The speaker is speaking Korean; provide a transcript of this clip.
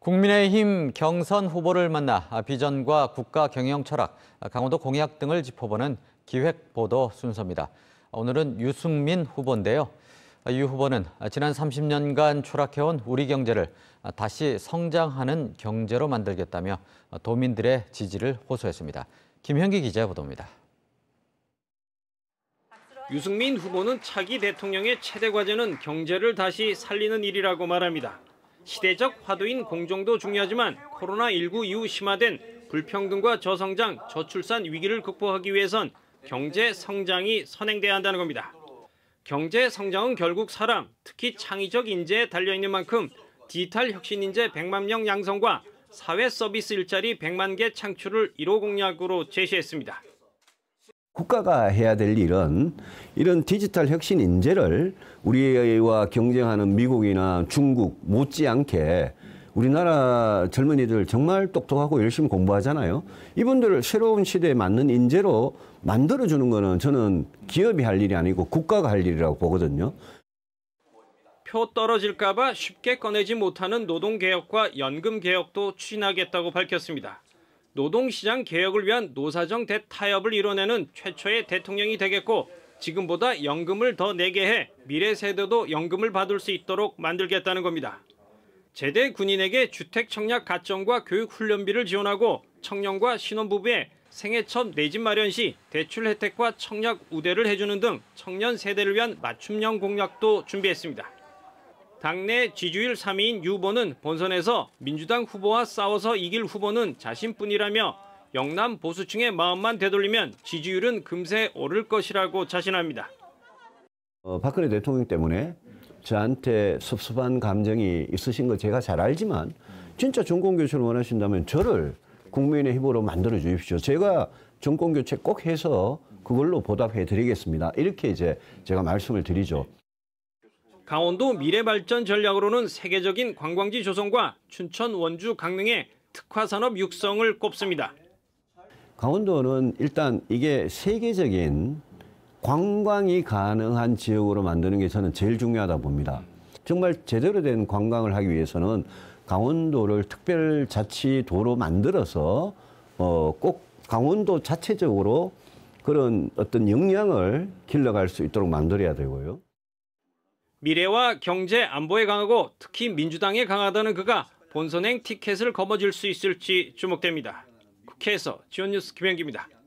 국민의힘 경선 후보를 만나 비전과 국가 경영 철학, 강원도 공약 등을 짚어보는 기획 보도 순서입니다. 오늘은 유승민 후보인데요. 유 후보는 지난 30년간 추락해온 우리 경제를 다시 성장하는 경제로 만들겠다며 도민들의 지지를 호소했습니다. 김현기 기자 보도입니다. 유승민 후보는 차기 대통령의 최대 과제는 경제를 다시 살리는 일이라고 말합니다. 시대적 화두인 공정도 중요하지만 코로나19 이후 심화된 불평등과 저성장, 저출산 위기를 극복하기 위해선 경제 성장이 선행돼야 한다는 겁니다. 경제 성장은 결국 사람, 특히 창의적 인재에 달려있는 만큼 디지털 혁신 인재 100만 명 양성과 사회 서비스 일자리 100만 개 창출을 1호 공약으로 제시했습니다. 국가가 해야 될 일은 이런 디지털 혁신 인재를 우리와 경쟁하는 미국이나 중국 못지않게 우리나라 젊은이들 정말 똑똑하고 열심히 공부하잖아요. 이분들을 새로운 시대에 맞는 인재로 만들어주는 거는 저는 기업이 할 일이 아니고 국가가 할 일이라고 보거든요. 표 떨어질까 봐 쉽게 꺼내지 못하는 노동개혁과 연금개혁도 추진하겠다고 밝혔습니다. 노동시장 개혁을 위한 노사정 대타협을 이뤄내는 최초의 대통령이 되겠고 지금보다 연금을 더 내게 해 미래 세대도 연금을 받을 수 있도록 만들겠다는 겁니다. 제대 군인에게 주택 청약 가점과 교육 훈련비를 지원하고 청년과 신혼부부에 생애 첫내집 마련 시 대출 혜택과 청약 우대를 해주는 등 청년 세대를 위한 맞춤형 공약도 준비했습니다. 당내 지지율 3위인 유보는 본선에서 민주당 후보와 싸워서 이길 후보는 자신뿐이라며 영남 보수층의 마음만 되돌리면 지지율은 금세 오를 것이라고 자신합니다. 어, 박근혜 대통령 때문에 저한테 섭섭한 감정이 있으신 거 제가 잘 알지만 진짜 정권 교체를 원하신다면 저를 국민의 힘으로 만들어 주십시오. 제가 정권 교체 꼭 해서 그걸로 보답해 드리겠습니다. 이렇게 이제 제가 말씀을 드리죠. 강원도 미래발전 전략으로는 세계적인 관광지 조성과 춘천, 원주, 강릉의 특화산업 육성을 꼽습니다. 강원도는 일단 이게 세계적인 관광이 가능한 지역으로 만드는 게 저는 제일 중요하다 봅니다. 정말 제대로 된 관광을 하기 위해서는 강원도를 특별자치도로 만들어서 어꼭 강원도 자체적으로 그런 어떤 역량을 길러갈 수 있도록 만들어야 되고요. 미래와 경제 안보에 강하고 특히 민주당에 강하다는 그가 본선행 티켓을 거머쥘 수 있을지 주목됩니다. 국회에서 지원뉴스 김현기입니다.